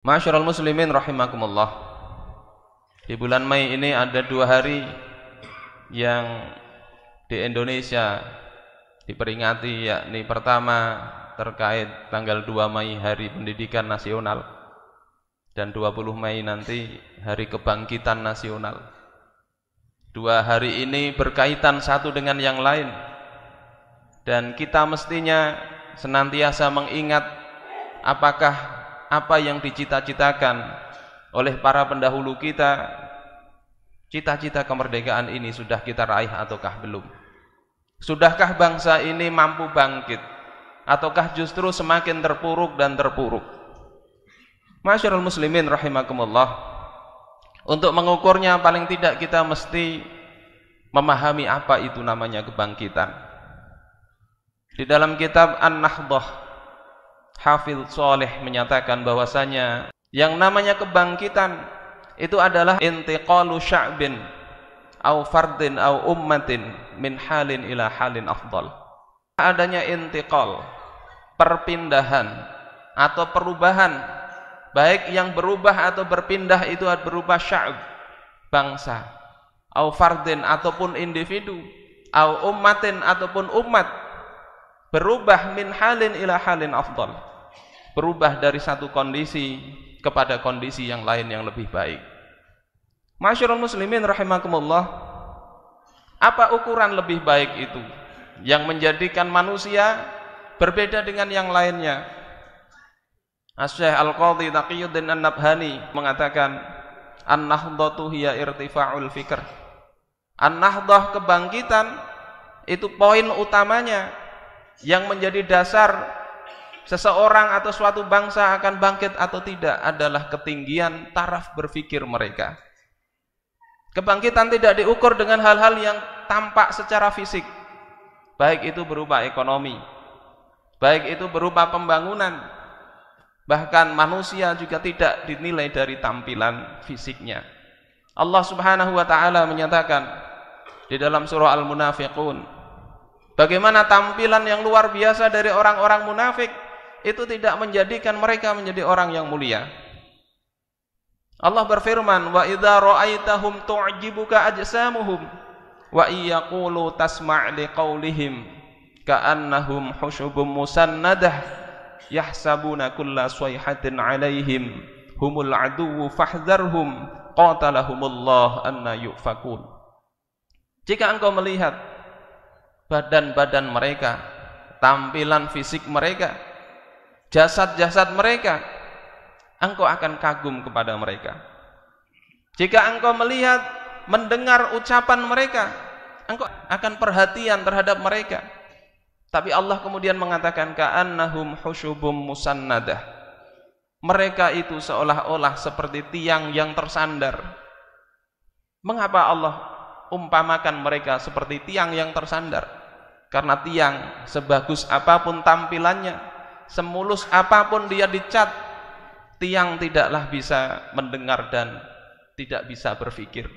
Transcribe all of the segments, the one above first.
Masyarul muslimin rahimakumullah Di bulan Mei ini ada dua hari yang di Indonesia diperingati yakni pertama terkait tanggal 2 Mei Hari Pendidikan Nasional dan 20 Mei nanti Hari Kebangkitan Nasional. Dua hari ini berkaitan satu dengan yang lain dan kita mestinya senantiasa mengingat apakah apa yang dicita-citakan oleh para pendahulu kita cita-cita kemerdekaan ini sudah kita raih ataukah belum sudahkah bangsa ini mampu bangkit ataukah justru semakin terpuruk dan terpuruk Masyarul muslimin rahimakumullah untuk mengukurnya paling tidak kita mesti memahami apa itu namanya kebangkitan di dalam kitab an nahdoh Hafidh Soleh menyatakan bahwasanya yang namanya kebangkitan itu adalah intiqalu sya'bin au fardin au ummatin min halin ila halin afdal adanya intiqal perpindahan atau perubahan baik yang berubah atau berpindah itu berubah sya'b bangsa au fardin ataupun individu au ummatin ataupun umat berubah min halin ila halin afdal berubah dari satu kondisi kepada kondisi yang lain yang lebih baik. Masyurul muslimin rahimakumullah, apa ukuran lebih baik itu yang menjadikan manusia berbeda dengan yang lainnya? Asy-Syaikh Al-Qadhi Taqiyuddin An-Nabhani mengatakan, "An-nahdhatu hiya irtifa'ul fikr." an nahdhah kebangkitan itu poin utamanya yang menjadi dasar seseorang atau suatu bangsa akan bangkit atau tidak adalah ketinggian taraf berpikir mereka. Kebangkitan tidak diukur dengan hal-hal yang tampak secara fisik, baik itu berupa ekonomi, baik itu berupa pembangunan, bahkan manusia juga tidak dinilai dari tampilan fisiknya. Allah Subhanahu wa taala menyatakan di dalam surah Al-Munafiqun, bagaimana tampilan yang luar biasa dari orang-orang munafik itu tidak menjadikan mereka menjadi orang yang mulia. Allah berfirman, "Wa idza ra'aitahum tu'jibuka ajsamuhum wa iyaqulu tasma' liqaulihim ka'annahum husyubum musannadah yahsabuna kulla sayhatin 'alaihim humul aduwwu fahdharhum qatalahumullah anna yufakun." Jika engkau melihat badan-badan mereka, tampilan fisik mereka, jasad-jasad mereka, engkau akan kagum kepada mereka. Jika engkau melihat, mendengar ucapan mereka, engkau akan perhatian terhadap mereka. Tapi Allah kemudian mengatakan ka'annahum husyubum musannadah. Mereka itu seolah-olah seperti tiang yang tersandar. Mengapa Allah umpamakan mereka seperti tiang yang tersandar? Karena tiang sebagus apapun tampilannya, semulus apapun dia dicat tiang tidaklah bisa mendengar dan tidak bisa berpikir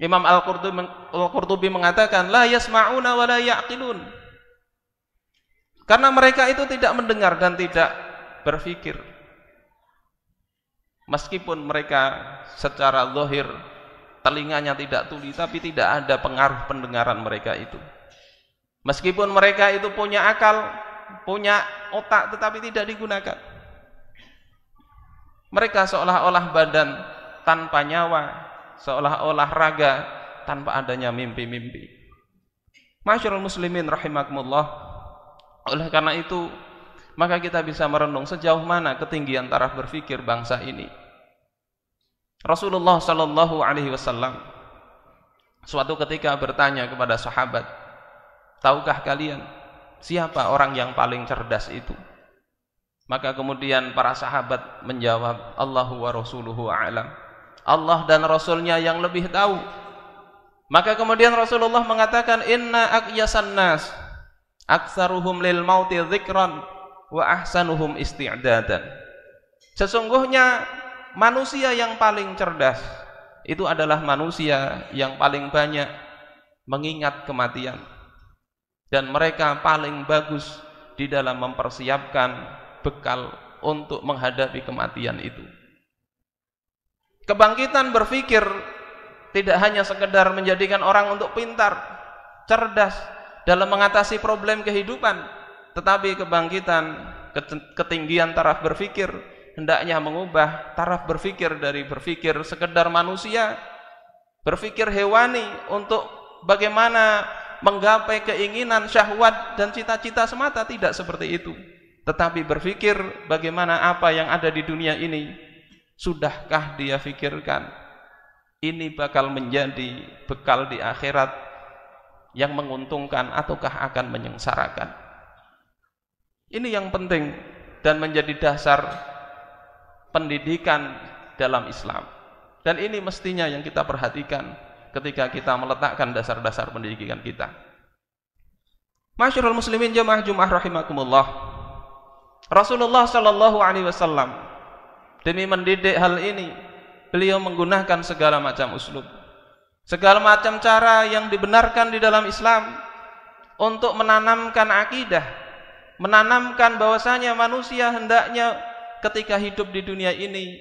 Imam Al-Qurtubi mengatakan la yasma'una wa la ya'qilun karena mereka itu tidak mendengar dan tidak berpikir meskipun mereka secara zahir telinganya tidak tuli tapi tidak ada pengaruh pendengaran mereka itu meskipun mereka itu punya akal punya otak tetapi tidak digunakan. Mereka seolah-olah badan tanpa nyawa, seolah-olah raga tanpa adanya mimpi-mimpi. Masyarul muslimin rahimakumullah. Oleh karena itu, maka kita bisa merenung sejauh mana ketinggian taraf berpikir bangsa ini. Rasulullah Shallallahu Alaihi Wasallam suatu ketika bertanya kepada sahabat, tahukah kalian Siapa orang yang paling cerdas itu? Maka kemudian para sahabat menjawab, Allahu wa rasuluhu a'lam. Allah dan Rasulnya yang lebih tahu. Maka kemudian Rasulullah mengatakan, Inna akyasan nas, aksaruhum lil mauti zikran, wa ahsanuhum isti'dadan. Sesungguhnya manusia yang paling cerdas itu adalah manusia yang paling banyak mengingat kematian dan mereka paling bagus di dalam mempersiapkan bekal untuk menghadapi kematian itu. Kebangkitan berpikir tidak hanya sekedar menjadikan orang untuk pintar, cerdas dalam mengatasi problem kehidupan, tetapi kebangkitan ketinggian taraf berpikir hendaknya mengubah taraf berpikir dari berpikir sekedar manusia berpikir hewani untuk bagaimana menggapai keinginan syahwat dan cita-cita semata tidak seperti itu tetapi berpikir bagaimana apa yang ada di dunia ini sudahkah dia pikirkan ini bakal menjadi bekal di akhirat yang menguntungkan ataukah akan menyengsarakan ini yang penting dan menjadi dasar pendidikan dalam Islam dan ini mestinya yang kita perhatikan ketika kita meletakkan dasar-dasar pendidikan kita. Masyurul muslimin jemaah jumah rahimakumullah. Rasulullah sallallahu alaihi wasallam demi mendidik hal ini, beliau menggunakan segala macam uslub. Segala macam cara yang dibenarkan di dalam Islam untuk menanamkan akidah, menanamkan bahwasanya manusia hendaknya ketika hidup di dunia ini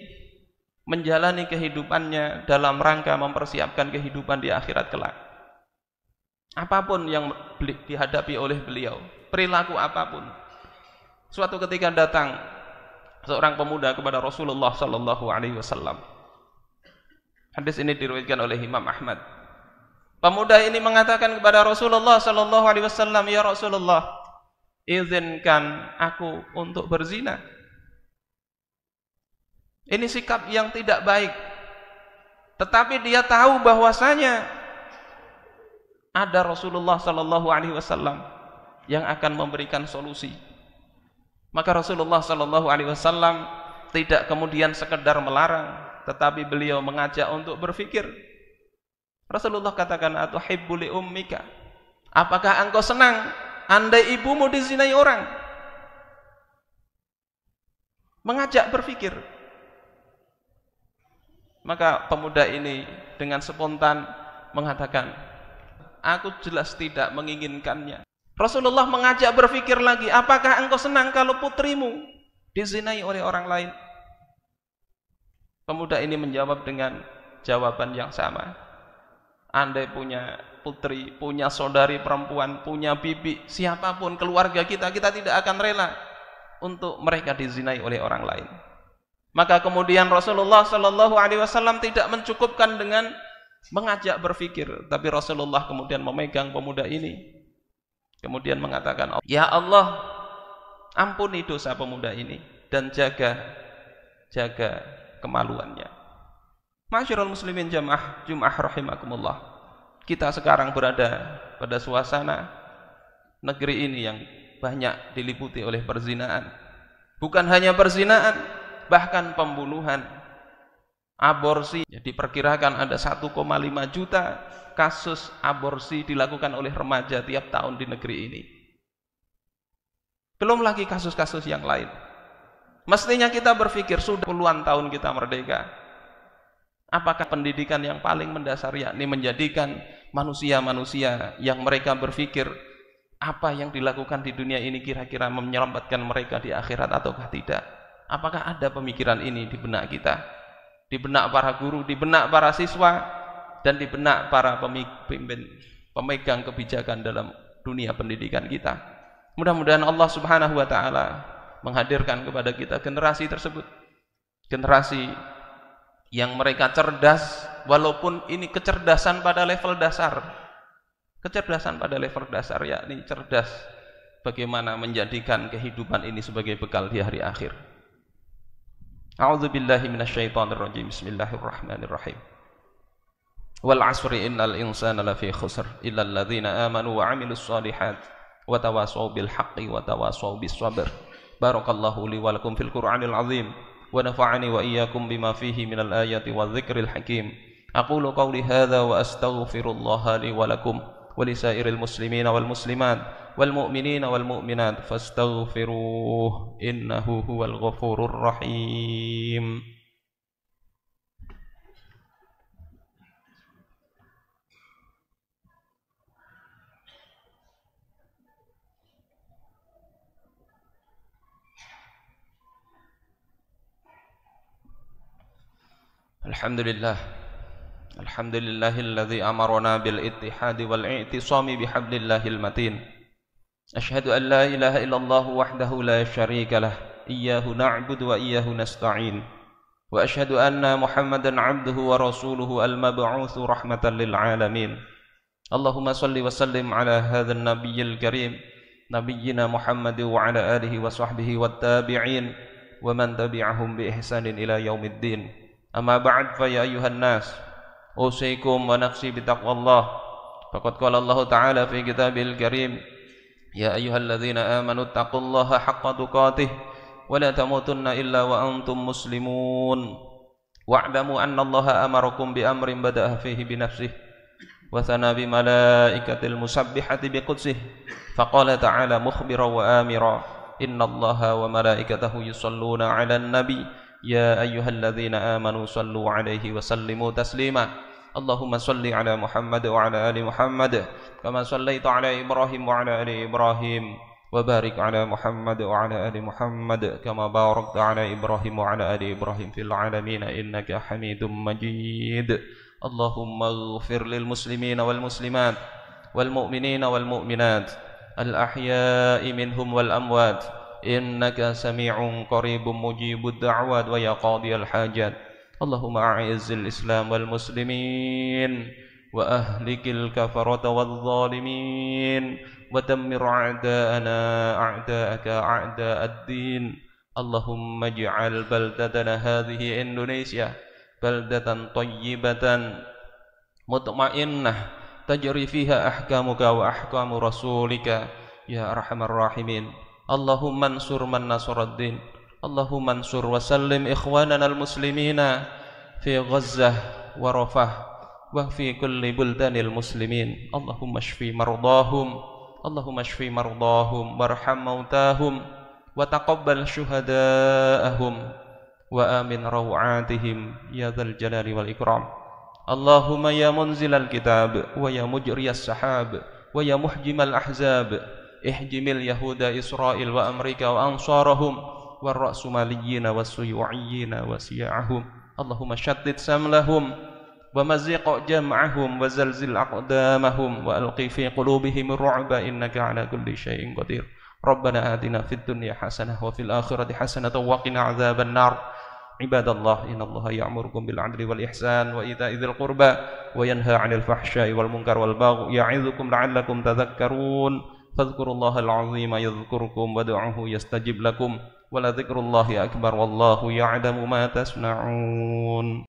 menjalani kehidupannya dalam rangka mempersiapkan kehidupan di akhirat kelak. Apapun yang dihadapi oleh beliau, perilaku apapun. Suatu ketika datang seorang pemuda kepada Rasulullah Shallallahu Alaihi Wasallam. Hadis ini diriwayatkan oleh Imam Ahmad. Pemuda ini mengatakan kepada Rasulullah Shallallahu Alaihi Wasallam, ya Rasulullah, izinkan aku untuk berzina. Ini sikap yang tidak baik. Tetapi dia tahu bahwasanya ada Rasulullah Shallallahu Alaihi Wasallam yang akan memberikan solusi. Maka Rasulullah Shallallahu Alaihi Wasallam tidak kemudian sekedar melarang, tetapi beliau mengajak untuk berpikir. Rasulullah katakan, atau "Atuhibbuli ummika?" Apakah engkau senang andai ibumu dizinai orang? Mengajak berpikir, maka pemuda ini dengan spontan mengatakan, aku jelas tidak menginginkannya. Rasulullah mengajak berpikir lagi, apakah engkau senang kalau putrimu dizinai oleh orang lain? Pemuda ini menjawab dengan jawaban yang sama. Andai punya putri, punya saudari perempuan, punya bibi, siapapun keluarga kita, kita tidak akan rela untuk mereka dizinai oleh orang lain. Maka kemudian Rasulullah Shallallahu Alaihi Wasallam tidak mencukupkan dengan mengajak berfikir, tapi Rasulullah kemudian memegang pemuda ini, kemudian mengatakan, Ya Allah, ampuni dosa pemuda ini dan jaga jaga kemaluannya. Masyurul muslimin jamaah Jum'ah rahimakumullah. Kita sekarang berada pada suasana negeri ini yang banyak diliputi oleh perzinaan. Bukan hanya perzinaan, bahkan pembunuhan aborsi ya diperkirakan ada 1,5 juta kasus aborsi dilakukan oleh remaja tiap tahun di negeri ini belum lagi kasus-kasus yang lain mestinya kita berpikir sudah puluhan tahun kita merdeka apakah pendidikan yang paling mendasar yakni menjadikan manusia-manusia yang mereka berpikir apa yang dilakukan di dunia ini kira-kira menyelamatkan mereka di akhirat ataukah tidak Apakah ada pemikiran ini di benak kita? Di benak para guru, di benak para siswa, dan di benak para pemimpin, pemegang kebijakan dalam dunia pendidikan kita. Mudah-mudahan Allah Subhanahu wa taala menghadirkan kepada kita generasi tersebut. Generasi yang mereka cerdas walaupun ini kecerdasan pada level dasar. Kecerdasan pada level dasar yakni cerdas bagaimana menjadikan kehidupan ini sebagai bekal di hari akhir. أعوذ بالله من الشيطان الرجيم بسم الله الرحمن الرحيم والعصر إن الإنسان لفي خسر إلا الذين آمنوا وعملوا الصالحات وتواصوا بالحق وتواصوا بالصبر بارك الله لي ولكم في القرآن العظيم ونفعني وإياكم بما فيه من الآيات والذكر الحكيم أقول قولي هذا وأستغفر الله لي ولكم ولسائر المسلمين والمسلمات والمؤمنين والمؤمنات فاستغفروه إنه هو الغفور الرحيم الحمد لله الحمد لله الذي أمرنا بالاتحاد والاعتصام بحبل الله المتين أشهد أن لا إله إلا الله وحده لا شريك له إياه نعبد وإياه نستعين وأشهد أن محمدا عبده ورسوله المبعوث رحمة للعالمين اللهم صل وسلم على هذا النبي الكريم نبينا محمد وعلى آله وصحبه والتابعين ومن تبعهم بإحسان إلى يوم الدين أما بعد فيا أيها الناس أوصيكم ونفسي بتقوى الله فقد قال الله تعالى في كتابه الكريم يا أيها الذين آمنوا اتقوا الله حق تقاته ولا تموتن إلا وأنتم مسلمون واعلموا أن الله أمركم بأمر بدأ فيه بنفسه وثنى بملائكة المسبحة بقدسه فقال تعالى مخبرا وآمرا إن الله وملائكته يصلون على النبي يا أيها الذين آمنوا صلوا عليه وسلموا تسليما اللهم صل على محمد وعلى آل محمد كما صليت على إبراهيم وعلى آل إبراهيم وبارك على محمد وعلى آل محمد كما باركت على إبراهيم وعلى آل إبراهيم في العالمين إنك حميد مجيد اللهم اغفر للمسلمين والمسلمات والمؤمنين والمؤمنات الأحياء منهم والأموات إنك سميع قريب مجيب الدعوات ويا قاضي الحاجات اللهم أعز الإسلام والمسلمين وأهلك الكفرة والظالمين ودمر أعداءنا أعداءك أعداء الدين اللهم اجعل بلدتنا هذه إندونيسيا بلدة طيبة مطمئنة تجري فيها أحكامك وأحكام رسولك يا أرحم الراحمين اللهم انصر من نصر الدين اللهم انصر وسلم إخواننا المسلمين في غزة ورفح وفي كل بلدان المسلمين اللهم اشف مرضاهم اللهم اشف مرضاهم وارحم موتاهم وتقبل شهداءهم وآمن روعاتهم يا ذا الجلال والإكرام اللهم يا منزل الكتاب ويا مجري السحاب ويا محجم الأحزاب احجم اليهود إسرائيل وأمريكا وأنصارهم والرأسماليين والسيوعيين وسياعهم اللهم شتت سملهم ومزق جمعهم وزلزل أقدامهم وألق في قلوبهم الرعب إنك على كل شيء قدير ربنا آتنا في الدنيا حسنة وفي الآخرة حسنة وقنا عذاب النار عباد الله إن الله يأمركم بالعدل والإحسان وإيتاء ذي القربى وينهى عن الفحشاء والمنكر والبغي يعظكم لعلكم تذكرون فاذكروا الله العظيم يذكركم ودعوه يستجب لكم ولذكر الله أكبر والله يعلم ما تصنعون